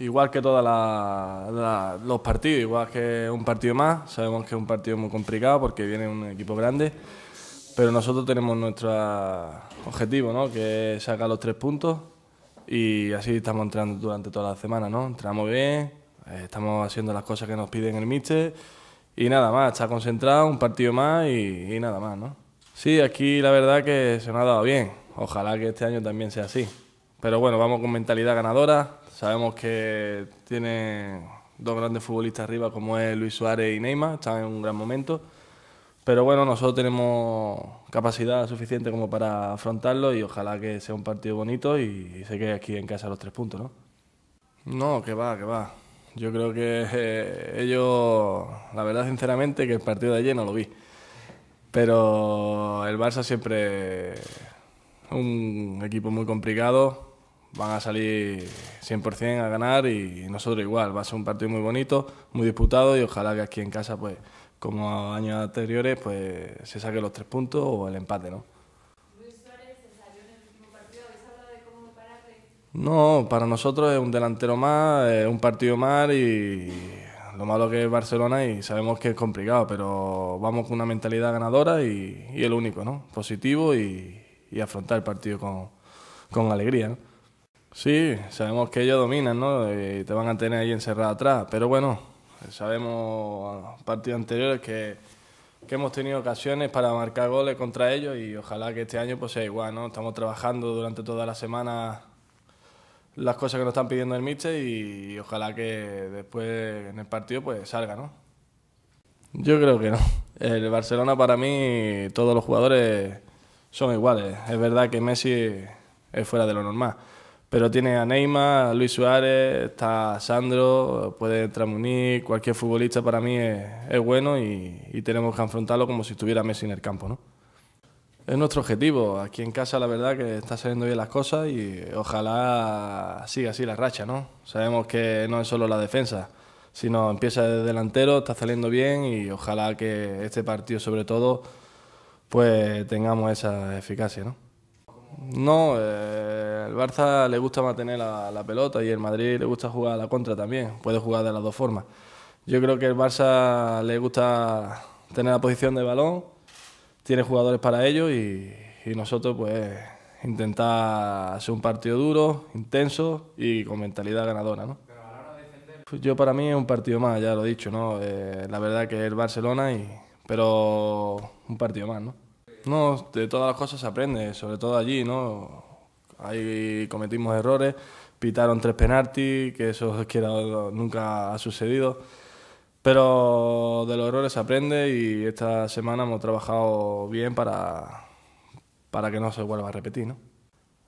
Igual que todos los partidos, igual que un partido más, sabemos que es un partido muy complicado porque viene un equipo grande, pero nosotros tenemos nuestro objetivo, ¿no? que es sacar los tres puntos y así estamos entrando durante toda la semana. ¿no? Entramos bien, eh, estamos haciendo las cosas que nos piden el míster y nada más, está concentrado, un partido más y, nada más. ¿no? Sí, aquí la verdad que se nos ha dado bien, ojalá que este año también sea así. Pero bueno, vamos con mentalidad ganadora, Sabemos que tiene dos grandes futbolistas arriba como es Luis Suárez y Neymar, están en un gran momento. Pero bueno, nosotros tenemos capacidad suficiente como para afrontarlo y ojalá que sea un partido bonito y, se quede aquí en casa los tres puntos, ¿no? No, que va, que va. Yo creo que eh, ellos, la verdad sinceramente, que el partido de ayer no lo vi. Pero el Barça siempre un equipo muy complicado, van a salir 100% a ganar y nosotros igual. Va a ser un partido muy bonito, muy disputado y ojalá que aquí en casa, pues como años anteriores, pues se saquen los tres puntos o el empate, ¿no? Luis Suárez se salió en el último partido. de cómo No, para nosotros es un delantero más, un partido más y lo malo que es Barcelona y sabemos que es complicado, pero vamos con una mentalidad ganadora y, el único, ¿no? Positivo y, afrontar el partido con, con alegría, Sí, sabemos que ellos dominan, ¿no? Y eh, te van a tener ahí encerrado atrás. Pero bueno, sabemos partidos anteriores que, hemos tenido ocasiones para marcar goles contra ellos y ojalá que este año pues sea igual, ¿no? Estamos trabajando durante toda la semana las cosas que nos están pidiendo el Mitchell y, ojalá que después en el partido pues salga, ¿no? Yo creo que no. El Barcelona para mí todos los jugadores son iguales. Es verdad que Messi es fuera de lo normal pero tiene a Neymar, a Luis Suárez, está Sandro, puede entrar Munir, cualquier futbolista para mí es, bueno y, tenemos que afrontarlo como si estuviera Messi en el campo. ¿no? Es nuestro objetivo. Aquí en casa la verdad que está saliendo bien las cosas y ojalá siga así la racha. ¿no? Sabemos que no es solo la defensa, sino empieza de delantero, está saliendo bien y ojalá que este partido sobre todo pues tengamos esa eficacia. ¿no? No, eh, el Barça le gusta mantener la, pelota y el Madrid le gusta jugar a la contra también. Puede jugar de las dos formas. Yo creo que el Barça le gusta tener la posición de balón, tiene jugadores para ello y, nosotros pues intentar hacer un partido duro, intenso y con mentalidad ganadora, ¿no? Yo para mí es un partido más, ya lo he dicho, ¿no? Eh, la verdad que el Barcelona, y, pero un partido más, ¿no? No, de todas las cosas se aprende, sobre todo allí, ¿no? Ahí cometimos errores, pitaron tres penaltis, que eso que nunca ha sucedido. Pero de los errores se aprende y esta semana hemos trabajado bien para, para que no se vuelva a repetir, ¿no?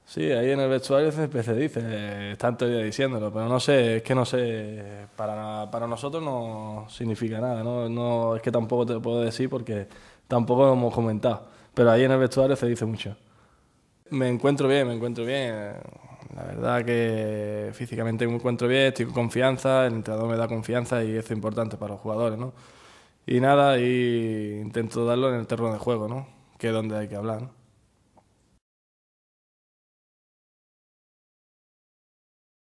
Sí, ahí en el vestuario se dice, están todavía diciéndolo, pero no sé, es que no sé, para, para nosotros no significa nada, ¿no? ¿no? Es que tampoco te puedo decir porque tampoco lo hemos comentado pero ahí en el vestuario se dice mucho. Me encuentro bien, me encuentro bien. La verdad que físicamente me encuentro bien, estoy con confianza, el entrenador me da confianza y es importante para los jugadores, ¿no? Y nada, y intento darlo en el terreno de juego, ¿no? Que es donde hay que hablar,